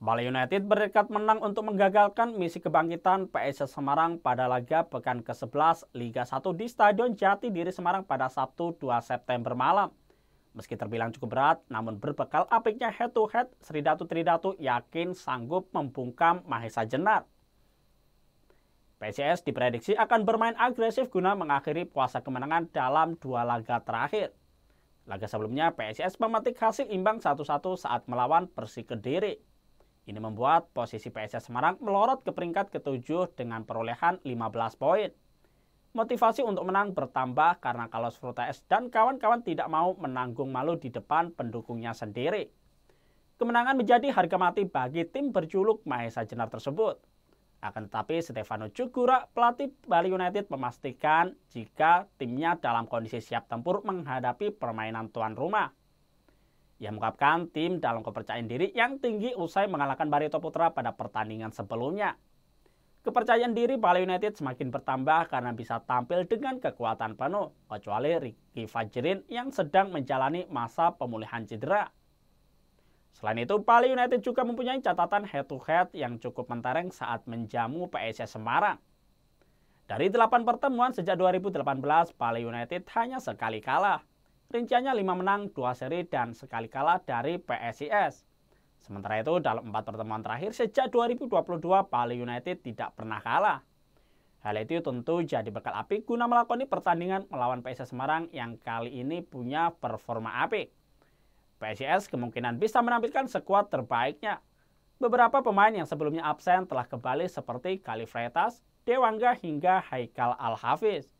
Bali United berdekat menang untuk menggagalkan misi kebangkitan PSS Semarang pada laga pekan ke-11 Liga 1 di Stadion Jati Diri Semarang pada Sabtu 2 September malam. Meski terbilang cukup berat, namun berbekal apiknya head-to-head, -head, Tridatu yakin sanggup membungkam Mahesa Jenar. PSS diprediksi akan bermain agresif guna mengakhiri puasa kemenangan dalam dua laga terakhir. Laga sebelumnya, PSS memetik hasil imbang 1-1 saat melawan Persik Kediri. Ini membuat posisi PSS Semarang melorot ke peringkat ketujuh dengan perolehan 15 poin. Motivasi untuk menang bertambah karena Carlos Frutas dan kawan-kawan tidak mau menanggung malu di depan pendukungnya sendiri. Kemenangan menjadi harga mati bagi tim berjuluk Mahesa Jenar tersebut. Akan tetapi Stefano Cugura, pelatih Bali United memastikan jika timnya dalam kondisi siap tempur menghadapi permainan tuan rumah. Ia mengungkapkan tim dalam kepercayaan diri yang tinggi usai mengalahkan Barito Putra pada pertandingan sebelumnya. Kepercayaan diri Bali United semakin bertambah karena bisa tampil dengan kekuatan penuh, kecuali Ricky Fajrin yang sedang menjalani masa pemulihan cedera. Selain itu, Bali United juga mempunyai catatan head-to-head -head yang cukup mentereng saat menjamu PSS Semarang. Dari delapan pertemuan sejak 2018, Bali United hanya sekali kalah rinciannya 5 menang, 2 seri, dan sekali kalah dari PSIS. Sementara itu, dalam 4 pertemuan terakhir sejak 2022, Bali United tidak pernah kalah. Hal itu tentu jadi bekal apik guna melakoni pertandingan melawan PSS Semarang yang kali ini punya performa apik. PSIS kemungkinan bisa menampilkan sekuat terbaiknya. Beberapa pemain yang sebelumnya absen telah kembali seperti Kalifretas, Dewangga hingga Haikal Al-Hafiz.